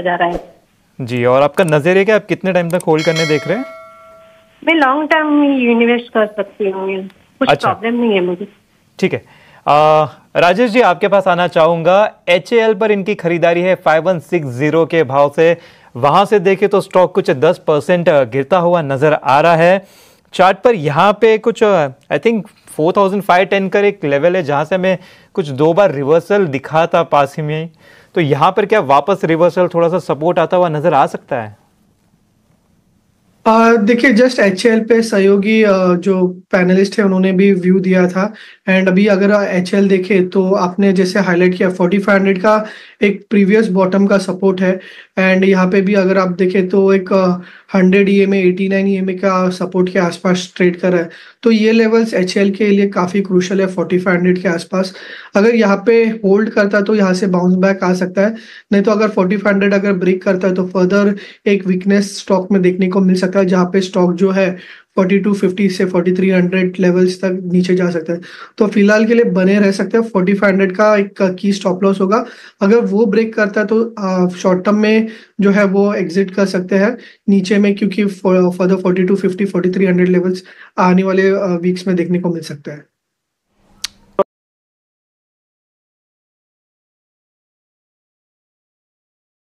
जा रहा है जी और आपका नजर है कि आप कितने टाइम तक होल्ड करने देख रहे हैं मैं लॉन्ग टर्म इन्वेस्ट कर सकती हूँ कुछ अच्छा। प्रॉब्लम नहीं है मुझे ठीक है आ, राजेश जी आपके पास आना चाहूंगा एच पर इनकी खरीदारी है फाइव वन सिक्स जीरो के भाव से वहां से देखे तो स्टॉक कुछ दस परसेंट गिरता हुआ नजर आ रहा है चार्ट पर यहाँ पे कुछ I think four thousand five ten कर एक लेवल है जहां से हमें कुछ दो बार रिवर्सल दिखा था पास ही में तो यहां पर क्या वापस रिवर्सल थोड़ा सा सपोर्ट आता हुआ नजर आ सकता है देखिए जस्ट एच पे सहयोगी जो पैनलिस्ट है उन्होंने भी व्यू दिया था एंड अभी अगर एच देखे तो आपने जैसे हाईलाइट किया 4500 का एक प्रीवियस बॉटम का सपोर्ट है एंड यहाँ पे भी अगर आप देखें तो एक hundred E M eighty nine E M का सपोर्ट के आसपास ट्रेड कर रहा है तो ये लेवल्स एच एल के लिए काफ़ी क्रूशल है फोर्टी फाइव हंड्रेड के आसपास अगर यहाँ पे होल्ड करता है तो यहाँ से बाउंस बैक आ सकता है नहीं तो अगर फोर्टी फाइव हंड्रेड अगर ब्रेक करता है तो फर्दर एक वीकनेस स्टॉक में देखने को मिल सकता है जहाँ पे स्टॉक जो है फोर्टी टू फिफ्टी से फोर्टी थ्री हंड्रेड लेवल्स तक नीचे जा सकता है तो फिलहाल के लिए बने रह सकते हैं फोर्टी फाइव हंड्रेड का एक की स्टॉप लॉस होगा अगर वो ब्रेक करता है तो शॉर्ट टर्म में जो है वो एग्जिट कर सकते हैं नीचे में क्योंकि the forty two fifty forty three hundred levels आने वाले वीक्स में देखने को मिल सकता है